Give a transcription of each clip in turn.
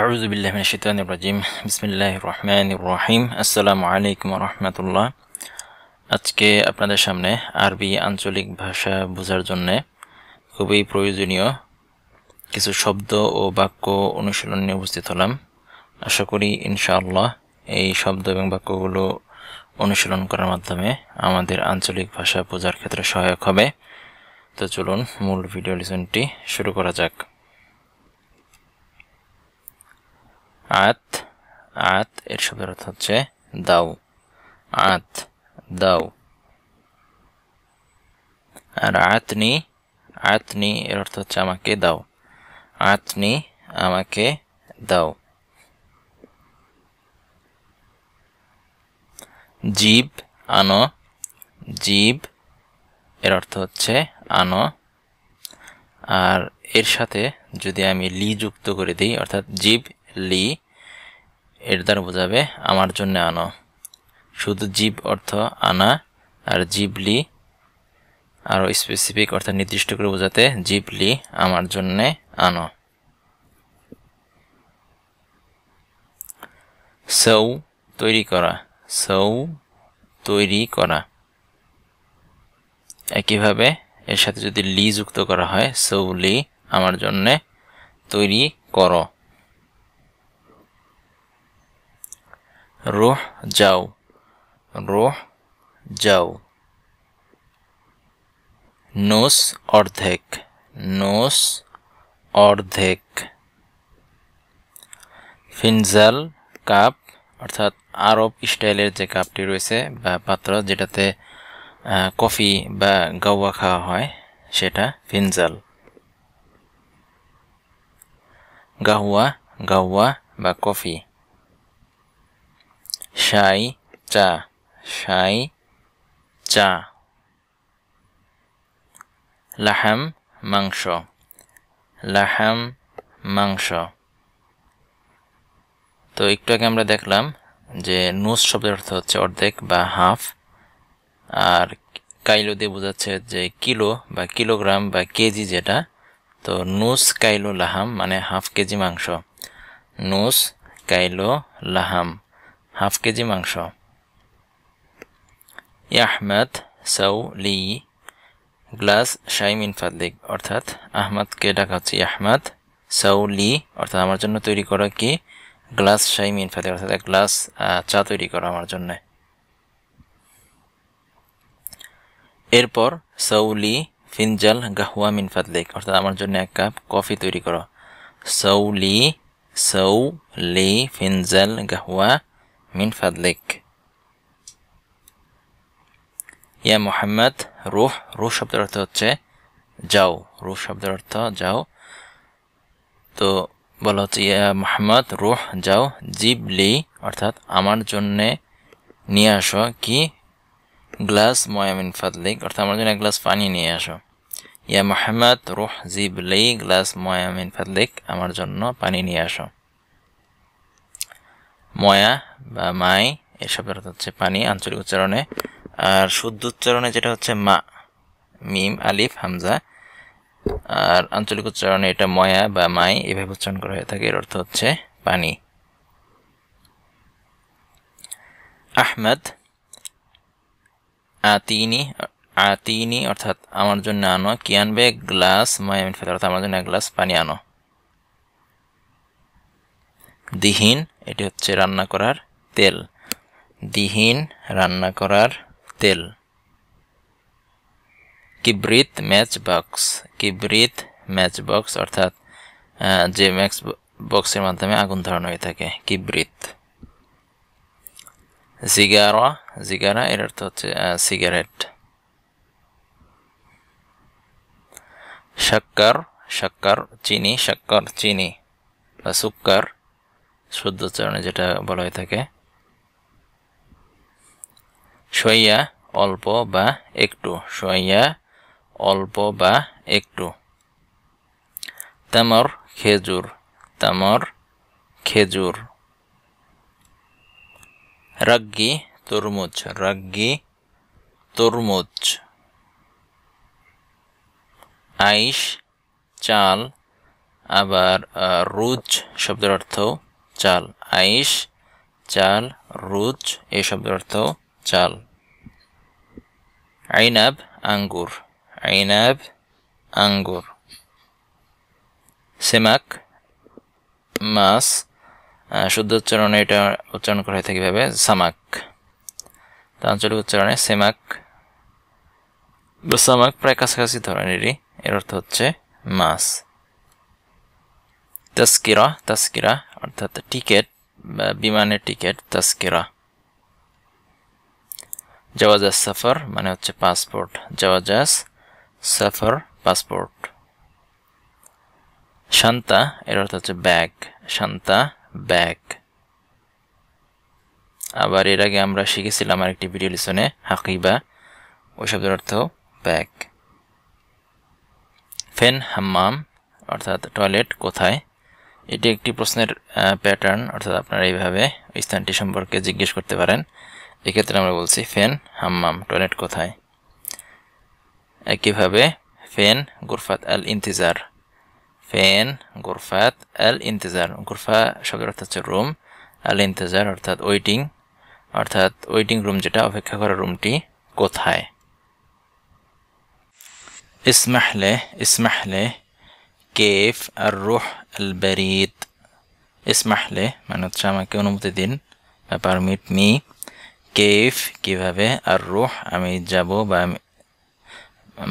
أعوذ بالله من الشيطان الرجيم بسم الله আজকে আপনাদের সামনে আরবি আঞ্চলিক ভাষা বোঝার জন্য খুবই প্রয়োজনীয় কিছু শব্দ ও বাক্য অনুশীলন নিয়ে উপস্থিত হলাম আশা করি ইনশাআল্লাহ এই শব্দ এবং বাক্যগুলো অনুশীলন করার মাধ্যমে আমাদের আঞ্চলিক ভাষা বোঝার ক্ষেত্রে সহায়ক হবে তো চলুন মূল ভিডিও লিসনটি শুরু করা যাক আত আত এর শব্দের অর্থ হচ্ছে দাও আত দাও আর আতনি আতনি এর অর্থ হচ্ছে আমাকে দাও আতনি আমাকে দাও জীব আনো জীব এর অর্থ হচ্ছে আনো আর এর সাথে যদি আমি লি যুক্ত করে দিই অর্থাৎ জীব লি এর দ্বারা বোঝাবে আমার জন্য আনো শুধু জীব অর্থ আনা আর জীবলি আরও স্পেসিফিক অর্থাৎ নির্দিষ্ট করে বোঝাতে জীবলি আমার জন্যে আনো সৌ তৈরি করা সৌ তৈরি করা একইভাবে এর সাথে যদি লি যুক্ত করা হয় সৌলি আমার জন্যে তৈরি করো রোহ যাও রোহ যাও নোস অর্ধেক নোস অর্ধেক ফিনজাল কাপ অর্থাৎ আরব স্টাইলের যে কাপটি রয়েছে বা পাত্র যেটাতে কফি বা গাওয়া খাওয়া হয় সেটা ফিনজাল গাহুয়া গাওয়া বা কফি সাই চা সাই চা লাহাম মাংস লাহাম মাংস তো একটু আগে আমরা দেখলাম যে নুস শব্দের অর্থ হচ্ছে অর্ধেক বা হাফ আর কাইলো দিয়ে বোঝাচ্ছে যে কিলো বা কিলোগ্রাম বা কেজি যেটা তো নুস কাইলো লাহাম মানে হাফ কেজি মাংস নুস কাইলো লাহাম হাফ কেজি মাংস ইয়াহমাদ সৌ লি গ্লাস শাইম ইনফাদ্দিক অর্থাৎ আহমদকে ডাকা হচ্ছে ইয়াহমাদ সৌ লি অর্থাৎ আমার জন্য তৈরি করা কি গ্লাস শাইম ইনফাদিক অর্থাৎ গ্লাস চা তৈরি করা আমার জন্য এরপর লি ফিনজাল গাহুয়া মিনফাদ্দিক অর্থাৎ আমার জন্য এক কাপ কফি তৈরি করো লি সৌ লি ফিনজাল গাহুয়া من فضلك ইয়া মোহাম্মদ রুহ রুহ শব্দের অর্থ হচ্ছে যাও রুহ শব্দের অর্থ যাও তো বলা হচ্ছে ইয়া মোহাম্মদ রুহ যাও জিবলি অর্থাৎ আমার জন্যে নিয়ে আসো কি গ্লাস ময়ামিন ফাদলিক অর্থাৎ আমার জন্য এক গ্লাস পানি নিয়ে আসো ইয়া মোহাম্মদ রুহ জিবলি গ্লাস ময়ামিন ফাদলিক আমার জন্য পানি নিয়ে আসো ময়া বা মাই এসবের অর্থ হচ্ছে পানি আঞ্চলিক উচ্চারণে আর শুদ্ধ উচ্চারণে যেটা হচ্ছে মা মিম আলিফ হামজা আর আঞ্চলিক উচ্চারণে এটা ময়া বা মাই এভাবে উচ্চারণ করা হয়ে থাকে এর অর্থ হচ্ছে পানি আহমেদ আতিনি আতিনি অর্থাৎ আমার জন্য আনো কি আনবে গ্লাস মায়ামিন ফেতার অর্থাৎ আমার জন্য এক গ্লাস পানি আনো দিহীন এটি হচ্ছে রান্না করার তেল দিহীন রান্না করার তেল কিব্রিত ম্যাচ বক্স কিব্রিত ম্যাচ বক্স অর্থাৎ যে ম্যাক্স বক্সের মাধ্যমে আগুন ধরানো হয়ে থাকে কিব্রিত জিগারা জিগারা এর অর্থ হচ্ছে সিগারেট শক্কর শক্কর চিনি শক্কর চিনি বা সুক্কর শুদ্ধোচ্চারণে যেটা বলা হয়ে থাকে সইয়া অল্প বা একটু সইয়া অল্প বা একটু তামর খেজুর তামর খেজুর রাগ্গি তরমুজ রাগ্গি তরমুজ আইস চাল আবার রুজ শব্দের অর্থ চাল আইস চাল রুজ এই শব্দের অর্থ চাল আইনাব আঙ্গুর আইনাব আঙ্গুর সেমাক মাছ শুদ্ধ উচ্চারণে এটা উচ্চারণ করা হয়ে থাকে ভাবে সামাক আঞ্চলিক উচ্চারণে সেমাক সামাক প্রায় কাছাকাছি ধরনেরই এর অর্থ হচ্ছে মাছ তাস্কিরা তাস্কিরা অর্থাৎ টিকিট বা বিমানের টিকিট তাস্কিরা জাওয়াজাস সাফার মানে হচ্ছে পাসপোর্ট জাওয়াজাস সাফার পাসপোর্ট শান্তা এর অর্থ হচ্ছে ব্যাগ শান্তা ব্যাগ আবার এর আগে আমরা শিখেছিলাম আরেকটি ভিডিও লিসনে হাকিবা ওই শব্দের অর্থ ব্যাগ ফেন হাম্মাম অর্থাৎ টয়লেট কোথায় এটি একটি প্রশ্নের প্যাটার্ন অর্থাৎ আপনারা এইভাবে স্থানটি সম্পর্কে জিজ্ঞেস করতে পারেন এক্ষেত্রে আমরা বলছি ফেন হাম্মাম টয়লেট কোথায় একইভাবে ফেন গুরফাত আল ইন্তিজার ফেন গুরফাত আল ইন্তেজার গুরফা শব্দের অর্থ হচ্ছে রুম আল ইন্তেজার অর্থাৎ ওয়েটিং অর্থাৎ ওয়েটিং রুম যেটা অপেক্ষা করা রুমটি কোথায় ইসমাহলে ইসমাহলে কেফ আর রুহ আল বারিদ ইসমাহলে মানে হচ্ছে আমাকে অনুমতি দিন বা পারমিট মি কেফ কিভাবে আর রুহ আমি যাব বা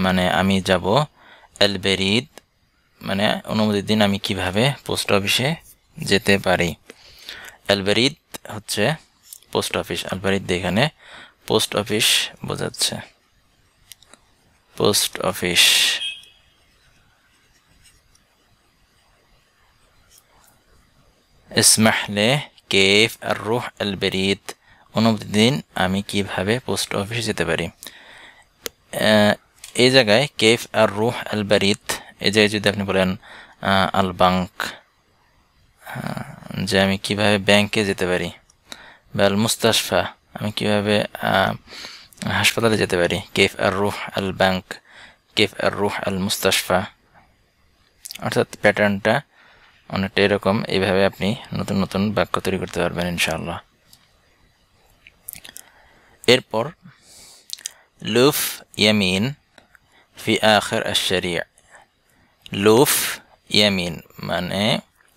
মানে আমি যাব আল মানে অনুমতি দিন আমি কিভাবে পোস্ট অফিসে যেতে পারি আলবেরিদ হচ্ছে পোস্ট অফিস আলবেরিদ এখানে পোস্ট অফিস বোঝাচ্ছে পোস্ট অফিস ইসমাহ কেফ আর রুহ আল বেরিদ অনুমতি দিন আমি কিভাবে পোস্ট অফিসে যেতে পারি এই জায়গায় কেফ আর রুহ আল বারিদ এই জায়গায় যদি আপনি বলেন আল বাঙ্ক যে আমি কিভাবে ব্যাংকে যেতে পারি বা আল মুস্তাশফা আমি কিভাবে হাসপাতালে যেতে পারি কেফ আর রুহ আল ব্যাংক কেফ আর রুহ আল মুস্তাশফা অর্থাৎ প্যাটার্নটা অনেকটা এরকম এইভাবে আপনি নতুন নতুন বাক্য তৈরি করতে পারবেন ইনশাআল্লাহ এরপর লুফ ইয়ামিন ফি আখের আশারিয়া লুফ ইয়ামিন মানে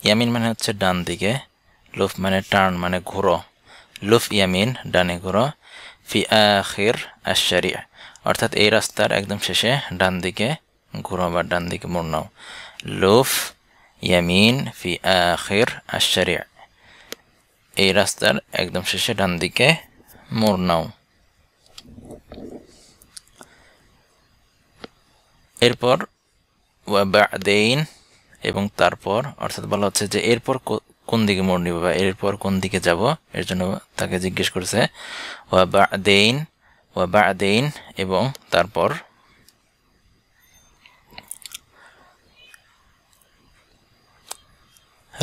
ইয়ামিন মানে হচ্ছে ডান দিকে লুফ মানে টার্ন মানে ঘুরো লুফ ইয়ামিন ডানে ঘুরো ফি আখের আশারিয়া অর্থাৎ এই রাস্তার একদম শেষে ডান দিকে ঘুরো বা ডান দিকে মোড় নাও লুফ ইয়ামিন ফি আখির আশ্চারিয়া এই রাস্তার একদম শেষে ডান দিকে মোর নাও এরপর দেইন এবং তারপর অর্থাৎ বলা হচ্ছে যে এরপর কোন দিকে মোড় নিব বা এরপর কোন দিকে যাব এর জন্য তাকে জিজ্ঞেস করেছে ওয়া বা দেইন বা দেইন এবং তারপর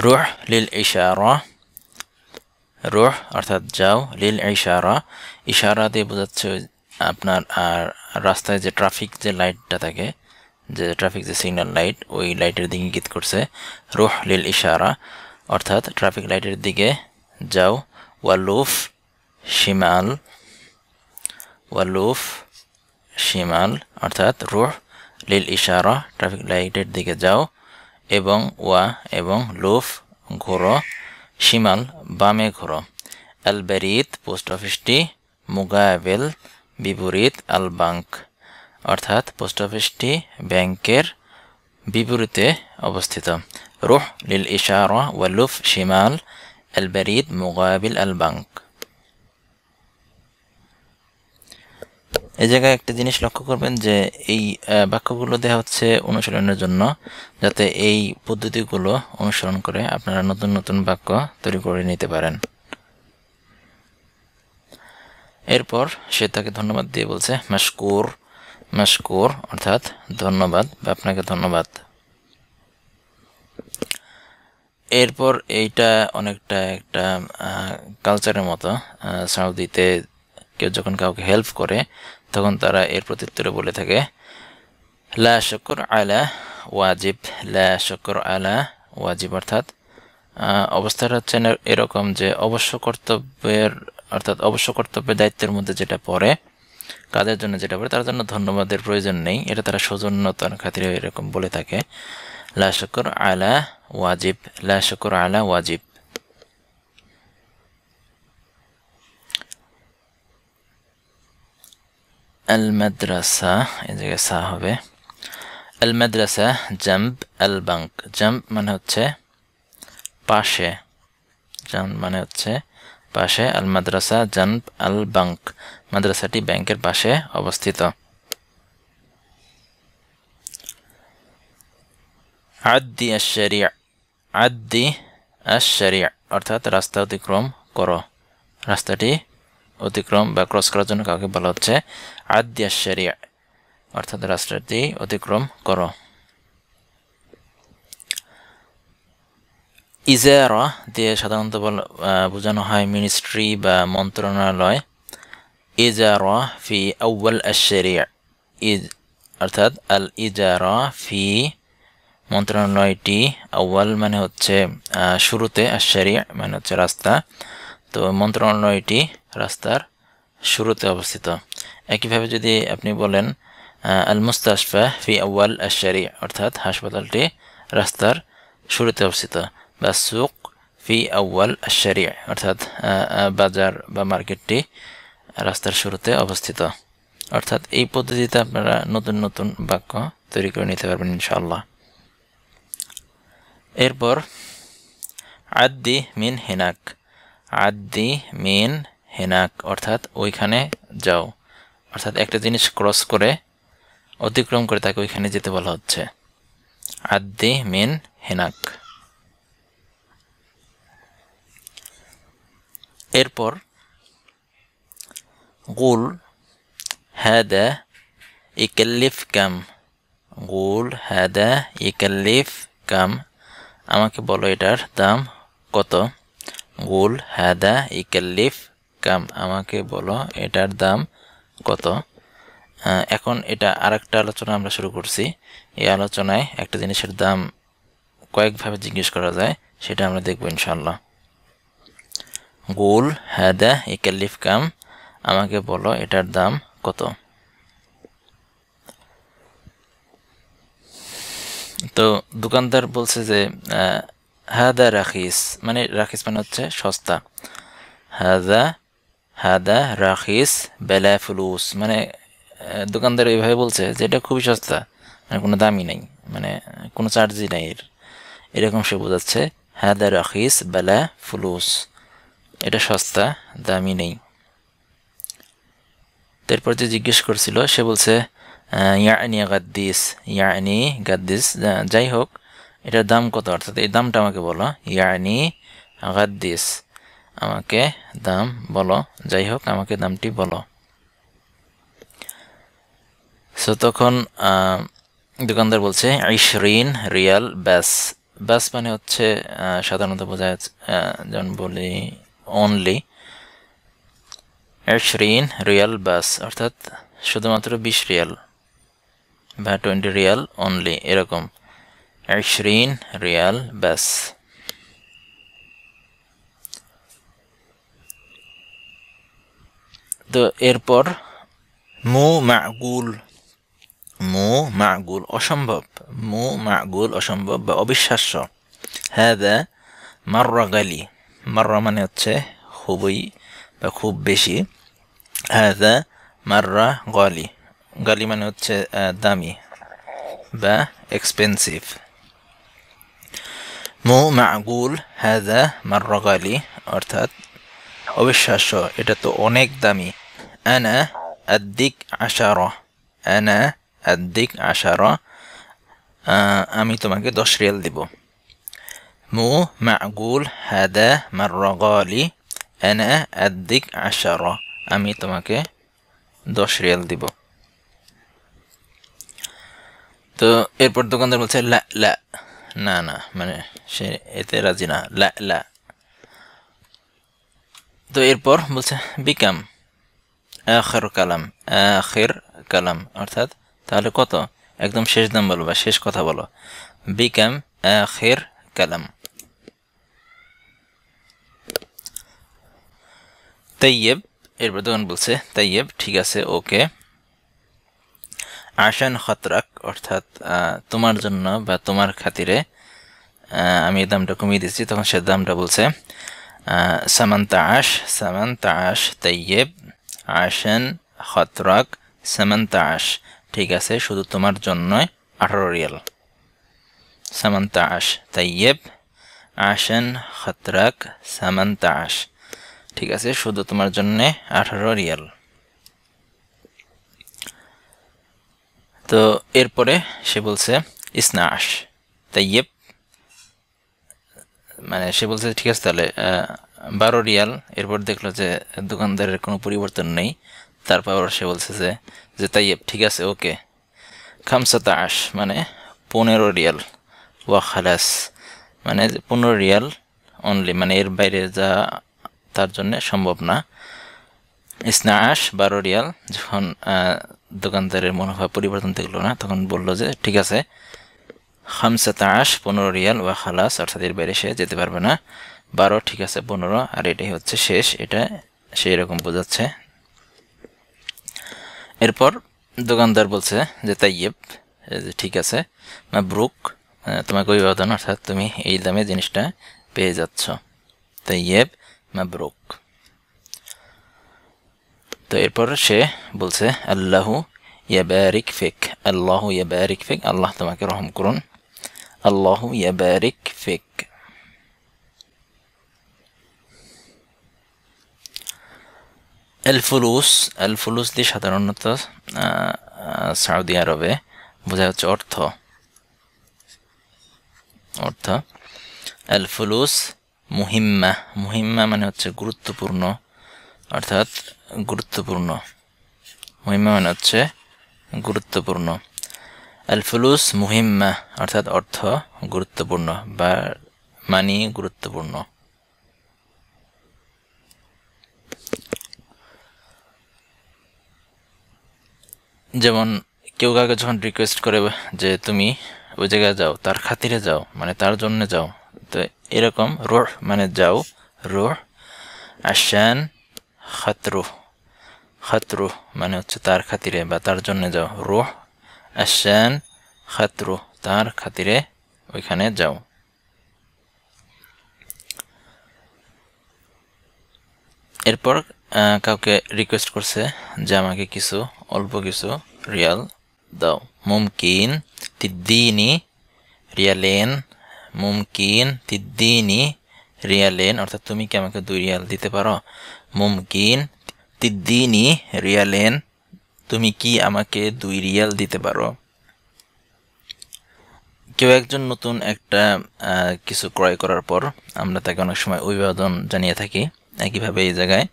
রুহ লীল ইশারা রুহ অর্থাৎ যাও লীল ইশারা ইশারা দিয়ে বোঝাচ্ছে আপনার আর রাস্তায় যে ট্রাফিক যে লাইটটা থাকে যে ট্রাফিক যে সিগন্যাল লাইট ওই লাইটের দিকে গীত করছে রুহ লিল ইশারা অর্থাৎ ট্রাফিক লাইটের দিকে যাও ওয়ালুফ শিমাল ওয়ালুফ শিমাল অর্থাৎ রুহ লিল ইশারা ট্রাফিক লাইটের দিকে যাও এবং ওয়া এবং লুফ ঘোরো শিমাল বামে ঘোরো আলবেরিত পোস্ট অফিসটি মুগাবেল বিপরীত আল বাঙ্ক অর্থাৎ পোস্ট অফিসটি ব্যাংকের বিপরীতে অবস্থিত রুহ লিল ইশারা ওয়া লুফ শিমাল আলবেরিদ মুগাবিল আল বাঙ্ক এই জায়গায় একটা জিনিস লক্ষ্য করবেন যে এই বাক্যগুলো দেওয়া হচ্ছে অনুশীলনের জন্য যাতে এই পদ্ধতিগুলো অনুসরণ করে আপনারা নতুন নতুন বাক্য তৈরি করে নিতে পারেন এরপর সে তাকে ধন্যবাদ দিয়ে বলছে মাসকুর মাসকুর অর্থাৎ ধন্যবাদ বা আপনাকে ধন্যবাদ এরপর এইটা অনেকটা একটা কালচারের মতো সাউদিতে কেউ যখন কাউকে হেল্প করে তখন তারা এর প্রত্যুত্তরে বলে থাকে লা শকর আলা ওয়াজিব লা শকর আলা ওয়াজিব অর্থাৎ অবস্থাটা হচ্ছে এরকম যে অবশ্য কর্তব্যের অর্থাৎ অবশ্য কর্তব্যের দায়িত্বের মধ্যে যেটা পড়ে কাদের জন্য যেটা পড়ে তার জন্য ধন্যবাদের প্রয়োজন নেই এটা তারা সৌজন্যতার খাতিরে এরকম বলে থাকে লা শকর আলা ওয়াজিব লা শকর আলা ওয়াজিব আল মাদ্রাসা এই জায়গায় সা হবে আল মাদ্রাসা জাম্প আল বাঙ্ক জাম্প মানে হচ্ছে পাশে জাম্প মানে হচ্ছে পাশে আল মাদ্রাসা জাম্প আল বাঙ্ক মাদ্রাসাটি ব্যাংকের পাশে অবস্থিত আদি আশারিয়া আদি আশারিয়া অর্থাৎ রাস্তা অতিক্রম করো রাস্তাটি অতিক্রম বা ক্রস করার জন্য কাউকে বলা হচ্ছে আদ্যাশ্বরিয়া অর্থাৎ অর্থাৎ দিয়ে অতিক্রম করো ইজারা দিয়ে সাধারণত বোঝানো হয় মিনিস্ট্রি বা মন্ত্রণালয় ইজারা ফি আউ্বাল আশ্বরিয়া ইজ অর্থাৎ আল ইজারা ফি মন্ত্রণালয়টি আউ্বাল মানে হচ্ছে শুরুতে আশ্বরিয়া মানে হচ্ছে রাস্তা তো মন্ত্রণালয়টি রাস্তার শুরুতে অবস্থিত একইভাবে যদি আপনি বলেন আল মুস্তাশফা ফি আউ্য়াল আশারি অর্থাৎ হাসপাতালটি রাস্তার শুরুতে অবস্থিত বা সুক ফি আউ্য়াল আশারি অর্থাৎ বাজার বা মার্কেটটি রাস্তার শুরুতে অবস্থিত অর্থাৎ এই পদ্ধতিতে আপনারা নতুন নতুন বাক্য তৈরি করে নিতে পারবেন ইনশাল্লাহ এরপর আদি মিন হেনাক আদি মিন হেনাক অর্থাৎ ওইখানে যাও অর্থাৎ একটা জিনিস ক্রস করে অতিক্রম করে তাকে ওইখানে যেতে বলা হচ্ছে আদি মিন হেনাক এরপর গুল হ্যাদা ইকাল্লিফ কাম গুল হ্যাদা ইকাল্লিফ কাম আমাকে বলো এটার দাম কত গুল হ্যাদা ইকাল্লিফ কাম আমাকে বলো এটার দাম কত এখন এটা আরেকটা আলোচনা আমরা শুরু করছি এই আলোচনায় একটা জিনিসের দাম কয়েকভাবে জিজ্ঞেস করা যায় সেটা আমরা দেখব ইনশাল্লাহ গোল হ্যাদা ক্যালিফ কাম আমাকে বলো এটার দাম কত তো দোকানদার বলছে যে হাদা রাখিস মানে রাখিস মানে হচ্ছে সস্তা হাদা হাদা রাখিস বেলা ফুলুস মানে দোকানদার এইভাবে বলছে যে এটা খুবই সস্তা মানে কোনো দামি নাই মানে কোনো চার্জই নাই এর এরকম সে বোঝাচ্ছে হাদা রাখিস বেলা ফুলুস এটা সস্তা দামি নেই তারপর যে জিজ্ঞেস করছিল সে বলছে ইয়ানি গাদ্দিস ইয়ানি গাদ্দিস যাই হোক এটার দাম কত অর্থাৎ এই দামটা আমাকে বলো ইয়ানি গাদ্দিস আমাকে দাম বলো যাই হোক আমাকে দামটি বলো সো তখন দোকানদার বলছে ইশরিন রিয়াল ব্যাস ব্যাস মানে হচ্ছে সাধারণত বোঝা যেমন বলি অনলি ইশরিন রিয়াল ব্যাস অর্থাৎ শুধুমাত্র বিশ রিয়াল বা টোয়েন্টি রিয়াল অনলি এরকম ইশরিন রিয়াল ব্যাস তো এরপর মু মাগুল মু মাগুল অসম্ভব মু মাগুল অসম্ভব বা অবিশ্বাস্য হ্যাঁ দ্য মাররা গালি মাররা মানে হচ্ছে খুবই বা খুব বেশি হ্যাঁ দ্য মাররা গালি গালি মানে হচ্ছে দামি বা এক্সপেন্সিভ মু মাগুল হ্যাঁ দ্য মাররা গালি অর্থাৎ অবিশ্বাস্য এটা তো অনেক দামি আনা আদ্দিক আশারা আনা আদ্দিক আশারা আমি তোমাকে দশ রিয়াল দেব মু মাগুল হাদা মারগলি আনা আদ্দিক আশারা আমি তোমাকে দশ রিয়াল দিব তো এরপর দোকানদার বলছে লা লা না না মানে সে এতে রাজি না লা লা তো এরপর বলছে বিকাম আখের কালাম আখের কালাম অর্থাৎ তাহলে কত একদম শেষ দাম বলো বা শেষ কথা বলো বিকাম আখের কালাম তৈয়ব এরপর তখন বলছে তৈয়ব ঠিক আছে ওকে আসান খতরাক অর্থাৎ তোমার জন্য বা তোমার খাতিরে আমি এই দামটা কমিয়ে দিচ্ছি তখন সে দামটা বলছে সামান্তা আশ সামান্তা আশ তৈয়ব আসেন খতরাক সামান্তাস ঠিক আছে শুধু তোমার জন্যই আঠারো রিয়াল সামান্তাস তাইয়েব আসেন খতরাক সামান্তাস ঠিক আছে শুধু তোমার জন্যে আঠারো রিয়াল তো এরপরে সে বলছে ইসনাস তাইয়েব মানে সে বলছে ঠিক আছে তাহলে বারো রিয়াল এরপর দেখলো যে দোকানদারের কোনো পরিবর্তন নেই তারপর সে বলছে যে যে তাই ঠিক আছে ওকে খামসাতা আশ মানে পনেরো রিয়াল ওয়া খালাস মানে পনেরো রিয়াল অনলি মানে এর বাইরে যা তার জন্য সম্ভব না ইসনা আশ বারো রিয়াল যখন দোকানদারের মনোভাব পরিবর্তন দেখলো না তখন বলল যে ঠিক আছে খামসাতা আশ পনেরো রিয়াল ওয়া খালাস অর্থাৎ এর বাইরে সে যেতে পারবে না বারো ঠিক আছে পনেরো আর এটাই হচ্ছে শেষ এটা সেই রকম বোঝাচ্ছে এরপর দোকানদার বলছে যে তাইয়েব যে ঠিক আছে ব্রুক তোমাকে অভিবাদন অর্থাৎ তুমি এই দামে জিনিসটা পেয়ে যাচ্ছ তাইয়েব মাবরুক তো এরপর সে বলছে আল্লাহু ইয়াবারিক ফেক আল্লাহু ইয়াবারিক ফেক আল্লাহ তোমাকে রহম করুন আল্লাহু ইয়াবারিক ফেক এলফুলুস এলফুলুস দিয়ে সাধারণত সৌদি আরবে বোঝা হচ্ছে অর্থ অর্থ এলফুলুস মুহিম্মা মুহিম্মা মানে হচ্ছে গুরুত্বপূর্ণ অর্থাৎ গুরুত্বপূর্ণ মুহিম্মা মানে হচ্ছে গুরুত্বপূর্ণ আলফুলুস মুহিম্মা অর্থাৎ অর্থ গুরুত্বপূর্ণ বা মানি গুরুত্বপূর্ণ যেমন কেউ কাউকে যখন রিকোয়েস্ট করে যে তুমি ওই জায়গায় যাও তার খাতিরে যাও মানে তার জন্য যাও তো এরকম রোহ মানে যাও রোহ আশান খাতরু খাতরু মানে হচ্ছে তার খাতিরে বা তার জন্য যাও রোহ আশান খাতরু তার খাতিরে ওইখানে যাও এরপর কাউকে রিকোয়েস্ট করছে যে আমাকে কিছু অল্প কিছু রিয়াল দাও মুমকিন তিদ্দিনি রিয়ালেন মুমকিন তিদ্দিনি রিয়ালেন অর্থাৎ তুমি কি আমাকে দুই রিয়াল দিতে পারো মুমকিন তিদ্দিনি রিয়ালেন তুমি কি আমাকে দুই রিয়াল দিতে পারো কেউ একজন নতুন একটা কিছু ক্রয় করার পর আমরা তাকে অনেক সময় অভিবাদন জানিয়ে থাকি একইভাবে এই জায়গায়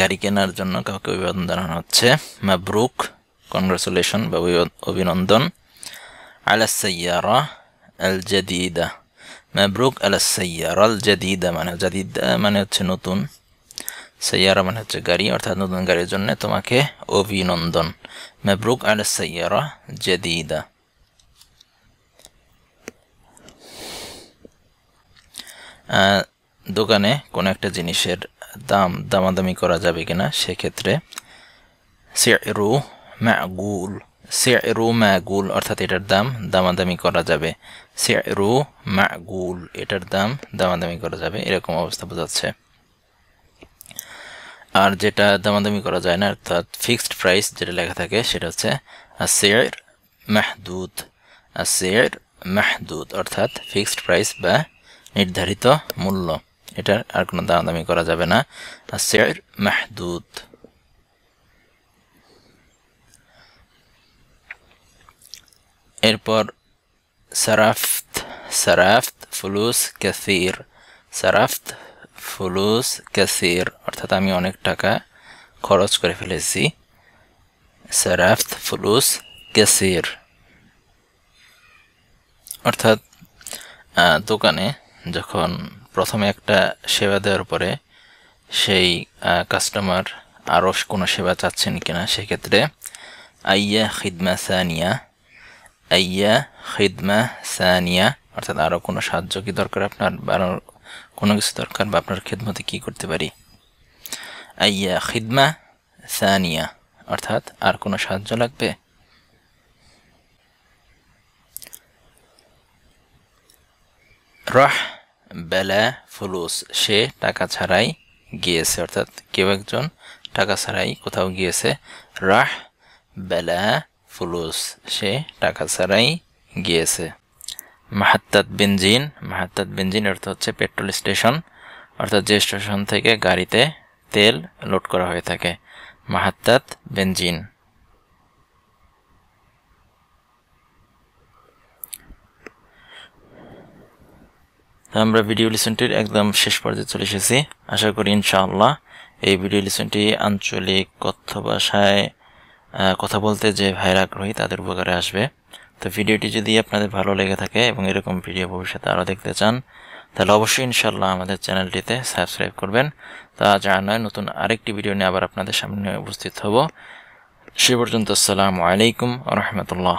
গাড়ি কেনার জন্য কাউকে অভিবাদন জানানো হচ্ছে মাবরুক কনগ্রাচুলেশন বা অভিনন্দন আলাসাইয়ারা আল জাদিদা মাবরুক আলাসাইয়ার আল জাদিদা মানে জাদিদা মানে হচ্ছে নতুন সাইয়ারা মানে হচ্ছে গাড়ি অর্থাৎ নতুন গাড়ির জন্য তোমাকে অভিনন্দন মাবরুক সাইয়ারা জাদিদা দোকানে কোনো একটা জিনিসের দাম দামাদামি করা যাবে কিনা সেক্ষেত্রে সেরু ম্যাগুল সেরু ম্যাগুল অর্থাৎ এটার দাম দামাদামি করা যাবে সেরু ম্যাগুল এটার দাম দামাদামি করা যাবে এরকম অবস্থা বোঝাচ্ছে আর যেটা দামাদামি করা যায় না অর্থাৎ ফিক্সড প্রাইস যেটা লেখা থাকে সেটা হচ্ছে সের মাহদুদ সের মাহদুদ অর্থাৎ ফিক্সড প্রাইস বা নির্ধারিত মূল্য এটার আর কোনো দাম দামি করা যাবে না আর সের মাহদুদ এরপর সারাফত সারাফত ফুলুস ক্যাসির সারাফত ফুলুস ক্যাসির অর্থাৎ আমি অনেক টাকা খরচ করে ফেলেছি সারাফত ফুলুস ক্যাসির অর্থাৎ দোকানে যখন প্রথমে একটা সেবা দেওয়ার পরে সেই কাস্টমার আরও কোনো সেবা চাচ্ছেন কিনা সেক্ষেত্রে আইয়া খিদমা সানিয়া আইয়া খিদমা সানিয়া অর্থাৎ আরও কোনো সাহায্য কি দরকার আপনার বা আরও কোনো কিছু দরকার বা আপনার খেদমতে কি করতে পারি আইয়া খিদমা সানিয়া অর্থাৎ আর কোনো সাহায্য লাগবে রহ বেলা ফুলুস সে টাকা ছাড়াই গিয়েছে অর্থাৎ কেউ একজন টাকা ছাড়াই কোথাও গিয়েছে রাহ বেলা ফুলুস সে টাকা ছাড়াই গিয়েছে মাহাত্তাত বেঞ্জিন মাহাত্তাত বেঞ্জিন অর্থ হচ্ছে পেট্রোল স্টেশন অর্থাৎ যে স্টেশন থেকে গাড়িতে তেল লোড করা হয়ে থাকে মাহাত্তাত বেঞ্জিন আমরা ভিডিও লিসনটির একদম শেষ পর্যায়ে চলে এসেছি আশা করি ইনশাআল্লাহ এই ভিডিও লিসনটি আঞ্চলিক কথ্য ভাষায় কথা বলতে যে ভাইয়ের আগ্রহী তাদের উপকারে আসবে তো ভিডিওটি যদি আপনাদের ভালো লেগে থাকে এবং এরকম ভিডিও ভবিষ্যতে আরও দেখতে চান তাহলে অবশ্যই ইনশাল্লাহ আমাদের চ্যানেলটিতে সাবস্ক্রাইব করবেন তা যা নয় নতুন আরেকটি ভিডিও নিয়ে আবার আপনাদের সামনে উপস্থিত হব সে পর্যন্ত আসসালামু আলাইকুম রহমতুল্লাহ